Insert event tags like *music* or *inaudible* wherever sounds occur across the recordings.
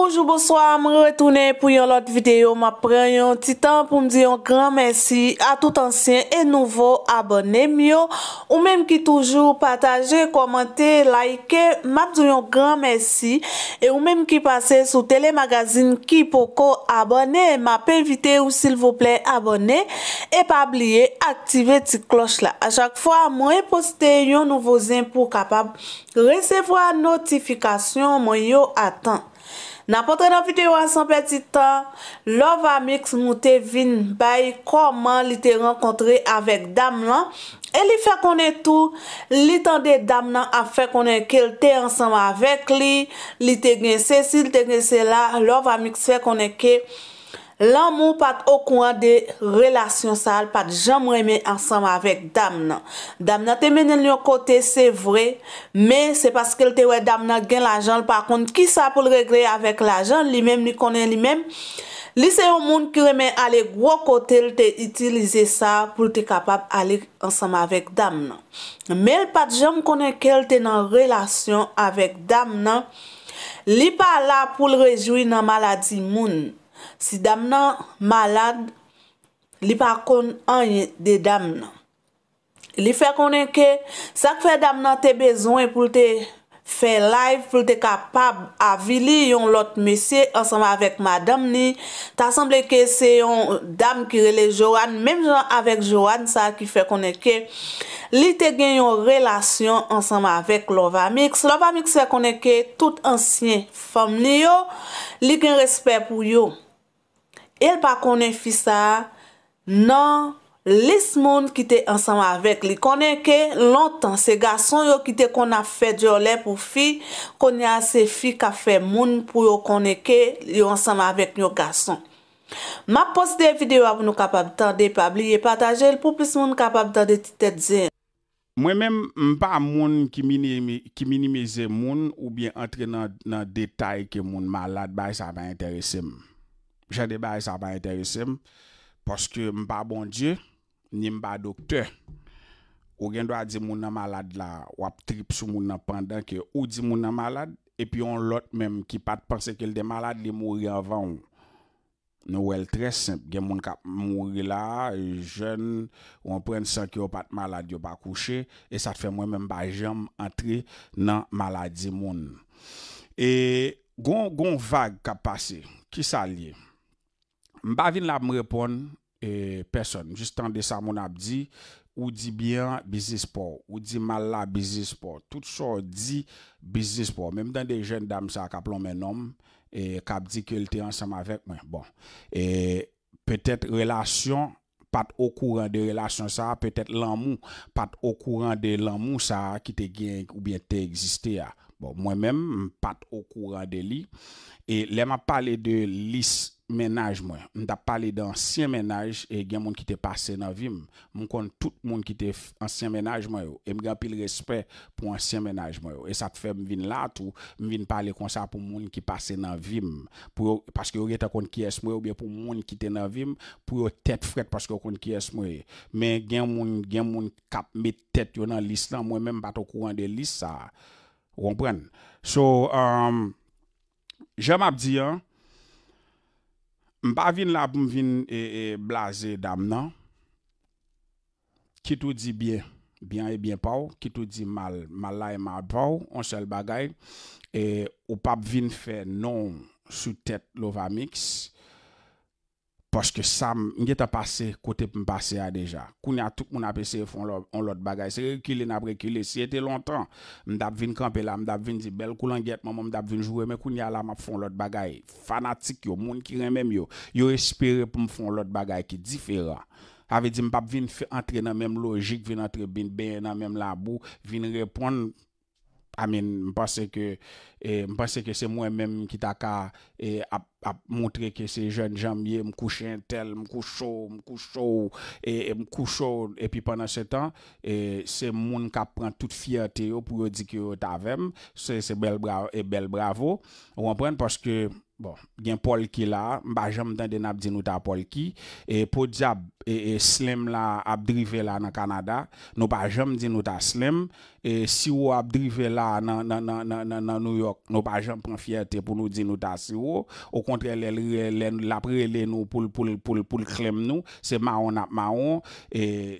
Poujou bouswa, mre retounen pou yon lot videyo. Ma pren yon titan pou mdi yon gran mersi a tout ansyen e nouvo abonnen miyo. Ou menm ki toujou pataje, komante, laike, map di yon gran mersi. E ou menm ki pase sou telemagazin ki poko abonnen, map evite ou sil vople abonnen. E pa bliye, aktive ti kloch la. A chak fwa, mre poste yon nouvo zin pou kapab resevo a notifikasyon mwen yo atan. Na potre nan videyo asan peti tan, lov amiks moute vin bayi koman li te renkontre avek dam lan, e li fe konen tou, li tan de dam lan a fe konen ke lte ansama avek li, li te gen se si, li te gen se la, lov amiks fe konen ke. Lan moun pat okouan de relasyon sa, al pat jom reme ansam avèk dam nan. Dam nan te menen lyo kote, se vre, men se paske lte wè dam nan gen la jan, par kont ki sa pou l regre avèk la jan, li men, li konen li men. Li se yon moun ki reme ale gwo kote, lte itilize sa pou lte kapap ale ansam avèk dam nan. Men pat jom konen ke lte nan relasyon avèk dam nan, li pa la pou l rejoui nan maladi moun. Si dam nan malade, li pa kon anye de dam nan. Li fe konen ke, sa ke fe dam nan te bezon pou te fe live, pou te kapab avili yon lot mesye ansama vek madam ni, ta sanble ke se yon dam ki rele Joanne, menm jan avek Joanne sa ki fe konen ke, li te gen yon relasyon ansama vek Lovamix. Lovamix fe konen ke, tout ansyen fom ni yo, li gen respet pou yo. El pa konen fi sa nan lis moun ki te ansanm avek li konen ke lontan se gason yo ki te konen fe diole pou fi konen se fi ka fe moun pou yo konen ke li ansanm avek nyo gason. Ma poste videyo ap nou kapabitan de pabliye pataje el pou plis moun kapabitan de titet ze. Mwen men mpa moun ki minimize moun ou bien entre nan detay ke moun malat bay sa va interese moun. Jande ba e sa ba enteresem. Poske mba bon die, ni mba dokter. Ou gen do a di moun nan malad la. Wap trip sou moun nan pandan ke ou di moun nan malad. E pi yon lot menm ki pat pense ke l de malad li mouri avan ou. Nou el tres semp. Gen moun kap mouri la, jen. Ou an pren sen ki wap pat malad yo pa kouche. E sa te fe mwen menm ba jem atri nan maladi moun. E gon vag kap pase, ki sa liye? Mba vin la mrepon, e, person, jist an de sa moun ap di, ou di byan, bizis pou, ou di mal la, bizis pou, tout so di, bizis pou, menm dan de jen dam sa, kap lon men om, e, kap di ke lte ansam avek, men, bon, e, petet relasyon, pat o kouran de relasyon sa, petet lan mou, pat o kouran de lan mou sa, ki te gen, ou bien te egziste ya, bon, mwen menm, pat o kouran de li, e, lem ap pale de lise, menaj mwen. Mwen ta pale d'ansyen menaj e gen moun ki te pase nan vim. Mwen kon tout moun ki te ansyen menaj mwen yo. E mwen grapil respre pou ansyen menaj mwen yo. E sa te fe mwen vin la tou. Mwen vin pale konsa pou moun ki pase nan vim. Paske yo reta kon kyes mwen yo be pou moun ki te nan vim. Pou yo tet fret paske yo kon kyes mwen yo. Men gen moun kap met tet yo nan lis lan. Mwen men bat ou kouran de lis sa. So um, jem ap di an Mba vin la pou m vin e, e, blaze dam nan, ki tou di byen, byen e byen pa ou, ki tou di mal, mal la e mal pa ou, an sel bagay, e ou pap vin fe non sou tet lova miks, Poske sa mwen geta pase kote pou mwen pase a deja. Kounya tout mwen apese foun lout bagay. Se rekile nan prekile. Si ete lontan. Mwen dab vin kampe la. Mwen dab vin di bel koulan getman. Mwen dab vin jwoy. Mwen kounya la mwen foun lout bagay. Fanatik yo. Moun ki ren men yo. Yo espere pou mwen foun lout bagay ki diferan. Ave di mwen pap vin fè entre nan men logik. Vin entre bin ben nan men labou. Vin repon. Amin, mpase eh, ke se mwen menm ki taka eh, a montre ke se jen janmye mkouche entel, mkouche ou, mkouche eh, ou, mkouche ou, epi panan se tan, se moun ka pran tout fiyate yo pou yo di ki yo tavem, se se bel bravo, repren, paske... Bon, gen Polki la, mbajem dende nabdi nou ta Polki, e pou dja e, e slim la ap drive la nan Kanada, nou bajem di nou ta slim, si ou ap drive la nan New York, nou bajem pran fiyate pou nou di nou ta si ou, ou kontre l ap rele nou pou l klem nou, se maon ap maon,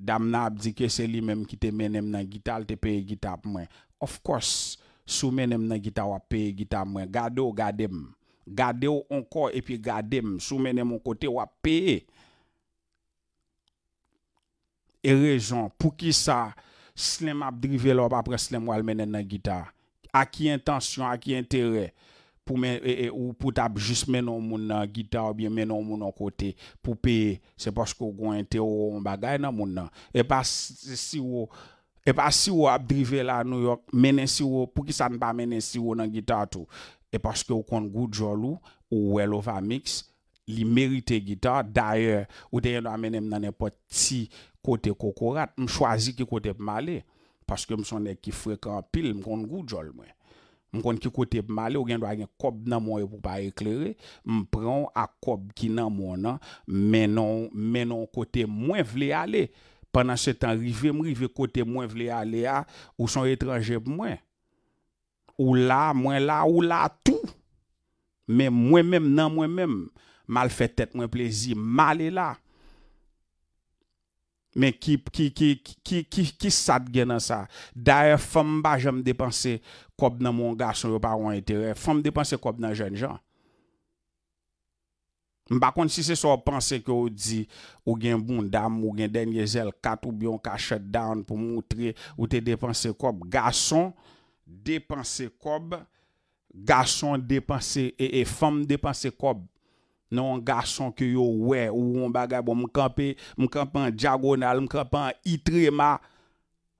dam nan ap di ke se li menm ki te menem nan gita al te peye gita ap mwen. Of course, sou menem nan gita wap peye gita ap mwen, gado gade mwen. Gade ou onkor epi gade m, sou mene moun kote wap peye. E rejon, pou ki sa, slime ap drive lop apre slime wal mene nan gita. Aki intansyon, aki entere, e, e, pou tap jist mene moun nan gita ou bien mene moun nan kote, pou peye, se posko gwen te ou mba gaya nan moun nan. E pa si wap e drive lop, mene si wop, pou ki sa npa mene si wop nan gita tou. E paske ou konn gout jol ou, non, non, ou wè lou va miks, li merite gita. D'ayè, ou te yon do amene m nan e poti kote kokorat, m chwazi ki kote p'malè. Paske m son e ki frekant pil, m konn gout jol mwen. M konn ki kote p'malè, ou gen do a gen kob nan mwen pou pa eklerè. M pron a kob ki nan mwen nan, menon kote mwen vle ale. Panan se tan rive, m rive kote mwen vle ale a, ou son etranje p'mwen. ou la, mwen la, ou la, tout. Men mwen mem nan mwen mem, mal fè tèt, mwen plézi, mal e la. Men ki, ki, ki, ki, ki, ki, ki sad gen nan sa. Daè fè mba jèm depanse kop nan mwen gason yo pa wè yon intere. Fè m depanse kop nan jen jan. Mba konti se se o panse ki ou di, ou gen boum dam, ou gen den ye zel, kat ou byon ka shut down pou mwoutre, ou te depanse kop gason, Depanse kob Garson depanse E fom depanse kob Non garson ki yo we Ou wong bagay bon mkampi Mkampi an diago nal Mkampi an itre ma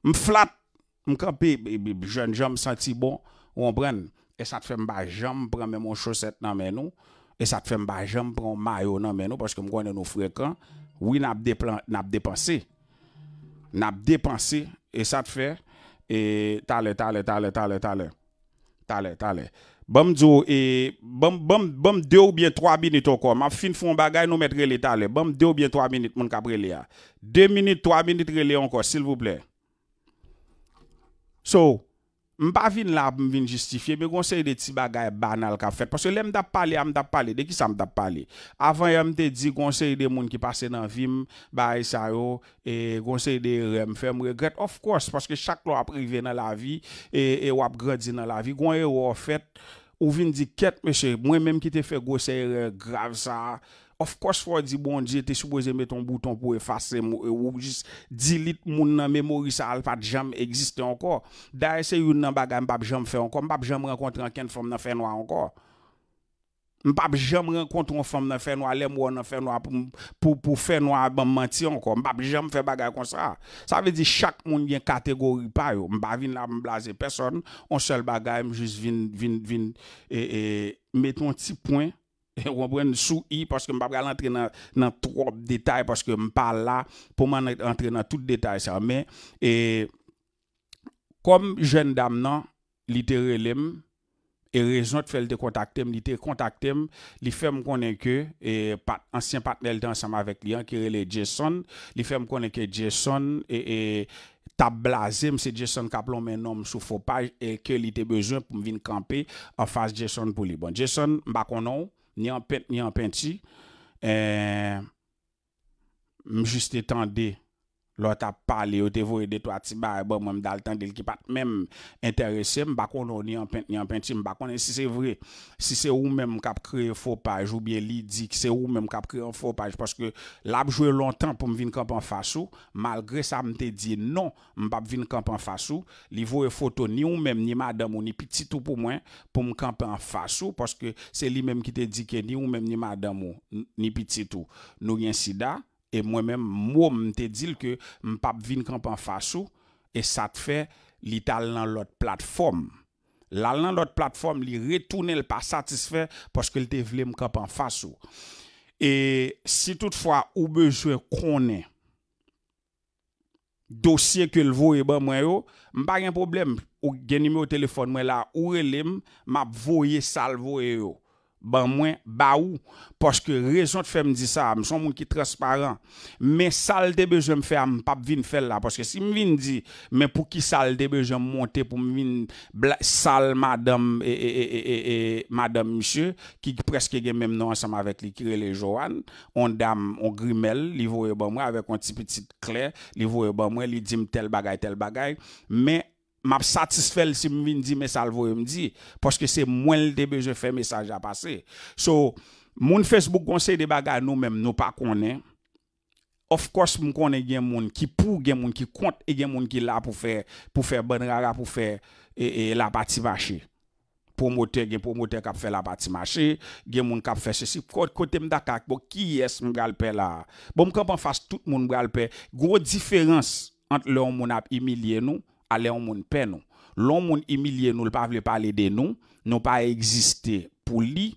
Mflat Mkampi jen jen msanti bon Ou mpren E sa te fe mba jen mpren men mw choset nan men nou E sa te fe mba jen mpren mayo nan men nou Paske mkwane nou frekan Ou wina ap depanse Nap depanse E sa te fe E talè, talè, talè, talè, talè. Talè, talè. Bèm djou, e bèm, bèm, bèm, dè ou bèm 3 binit anko. Mè fin foun bagay nou mèt relè talè. Bèm dè ou bèm 3 binit mèn kab relè ya. 2 minit, 3 binit relè anko, sil voup lè. Souw. M pa vin la m vin justifiye, me gonseri de ti bagay banal ka fet. Pase le m da pali, am da pali, de ki sa m da pali. Avan yon m te di, gonseri de moun ki pase nan vim, baye sa yo, gonseri e de rem, fem regret. Of course, paske chak lo aprive nan la vi, e, e wap gradi nan la vi, gwenye yo fet, ou vin di ket, mwen menm ki te fe gonseri grave sa, Of course, fwa di bon di, te soubouze meton bouton pou efase mou. Euh, ou jis dilit moun nan memori sa al pat jam egziste anko. Da ese yon nan bagay mbap jam fe anko. Mbap jam renkontran ken fòm nan fè nwa anko. Mbap jam renkontran fòm nan fè nwa. Le mwò nan fè nwa pou fè nwa ban manti anko. Mbap jam fe bagay kon sa. Sa ve di chak moun yon kategori pa yo. Mbap vin la mblaze person. On sel bagay mjis vin, vin, vin. E meton ti poin. *laughs* ou mwen pren sou i, paske m pa pral entre nan trot detay, paske m pa la, pou man entre nan tout detay sa, men, e, kom jen dam nan, li te relem, e rezon te fel te kontaktem, li te kontaktem, li fe m konen ke, e, ansyen patnel te ansanm avek li an, ki rele Jason, li fe m konen ke Jason, e, e tablazem se Jason kaplon men nom sou fopaj, e ke li te bezwen pou m vin kampe, an fas Jason pou li bon. Jason m bakon nou, ni en pète ni en penti Euh, juste étendé lor tap pale, yo te vore detwa ti ba, e bon mwen m dal tan del ki pat mèm interese, m bakon nou ni an penti, m bakon, e si se vre, si se ou mèm m kap kre fopaj, ou bie li di ki se ou mèm m kap kre fopaj, paske lab jwe lontan pou m vin kamp an fasou, malgre sa m te di, non, m pap vin kamp an fasou, li vore foto ni ou mèm, ni madamou, ni pititou pou mwen, pou m kamp an fasou, paske se li mèm ki te di ki ni ou mèm, ni madamou, ni pititou, nou yensi da, E mwen men mwen te dil ke m pap vin kampan fasyou, e sa te fe li tal nan lot platform. Lan nan lot platform li retoune l pa satisfe poske li te vle m kampan fasyou. E si toutfwa ou bejwe konen dosye ke l vowe ban mwen yo, m pa gen problem ou gen nime ou telefon mwen la ou relim m ap vowe sal vowe yo. ban mwen ba ou, poske rejon te fe mdi sa, mson moun ki transparent, men sal debe jom fe a m pap vin fel la, poske si m vin di, men pou ki sal debe jom monte pou m vin, sal madame e, e, e, e madame msye, ki preske gen men mnen ansam avet li kire le johan, on dam, on grimel, li vou e ban mwen, avek onti petit kle, li vou e ban mwen, li dim tel bagay, tel bagay, men, M ap satisfel si m vin di mesal vwe m di. Poske se mwen l debeje fè mesaj a pase. So, moun Facebook konsey de bagay nou mèm nou pa konen. Of course m konen gen moun ki pou gen moun ki kont e gen moun ki la pou fè. Pou fè ban raga pou fè e, e, la bati mache. Pou motè gen pou motè kap fè la bati mache. Gen moun kap fè se si. Kote m da kak pou ki yes m bralpe la. Bon m konp an fase tout moun bralpe. Gro diferense ant leon moun ap imilye nou. a le on moun pen nou. Loun moun emilye nou l pa vle pale de nou, nou pa egziste pou li,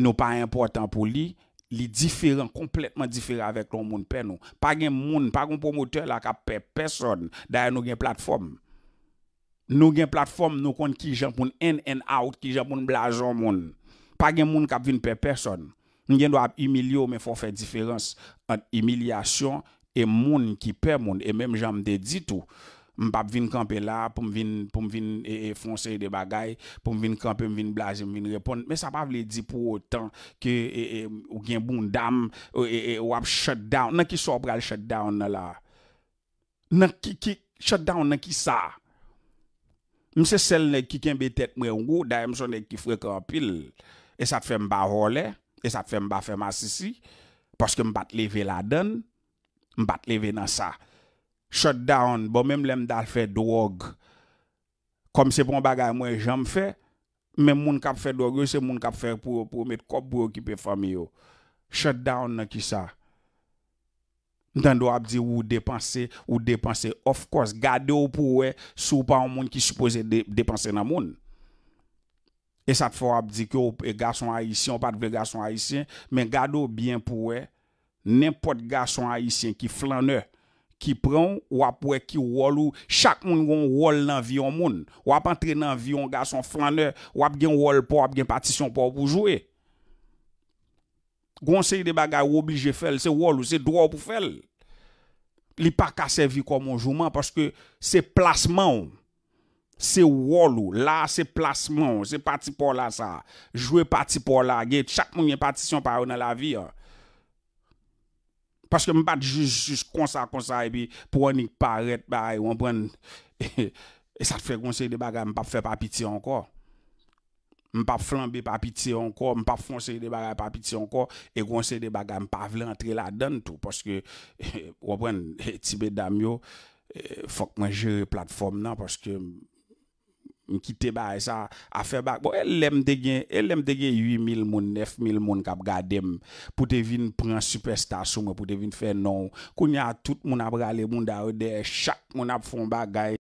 nou pa important pou li, li diferan, kompletman diferan avek loun moun pen nou. Pa gen moun, pa gen promoter la kap pe person daye nou gen platform. Nou gen platform nou kon ki jampoun en en out ki jampoun blajon moun. Pa gen moun kap vin pe person. Nou gen do ap emilyo men fò fè diferans an emilyasyon e moun ki pe moun e mèm jan mde ditou. Mpap vin kampe la pou m vin e, e, fonseye de bagay, pou m vin kampe, m vin blaje, m vin repon. Me sa pa vle di pou otan ki e, ou gen bou ndam, ou ap shut down. Nan ki sor pral shut down na la. Nan ki, ki, shut down nan ki sa. Mse sel ne kiken betet mwen wou, da yon son ne ki fre kampil. E sa te fe mba role, e sa te fe mba fe masisi. Poske mbat leve la den, mbat leve nan sa. Shut down, bo mèm lèm dal fè drog. Kom se pon bagay mwen jèm fè, mèm moun kap fè drog, yo se moun kap fè pou mèt kop pou okipè fami yo. Shut down nan ki sa. Nan do ap di ou dépansè, ou dépansè. Of course, gade ou pou we, sou pa ou moun ki suppose dépansè nan moun. E sa fò ap di ki ou oh, gason haïsyen, ou pat vè gason haïsyen, men gade ou bien pou we, nèmpot gason haïsyen ki flanè, ki pran, wap wè ki wòl ou chak moun yon wòl nan viyon moun wap antre nan viyon, ga son flanè wap gen wòl pou, wap gen patisyon pou pou jwè gwen se yi de bagay wò obligè fèl se wòl ou, se drò pou fèl li pa kase vi kò moun jwòman paske se plasman se wòl ou la se plasman, se pati pou la sa jwè pati pou la chak moun gen patisyon pou yon nan la viyo Paske m pat jous jous konsa konsa e bi pou anik pa ret pa e wapwen *laughs* e sa fwe gonseri de baga m pap fwe pa piti ankor. M pap flambi pa piti ankor, m pap fwonseri de baga pa piti ankor e gonseri de baga m pa vle antre la don tou. Paske wapwen e tibet dam yo e, fok mwen jere platform nan paske. mkite ba e sa afe bak. Bo e lem de gen, e lem de gen 8000 moun, 9000 moun kap ga dem pou te vin pran superstasyon pou te vin fe nou. Koun ya tout moun ap gale, moun da ode, chak moun ap fon bagay.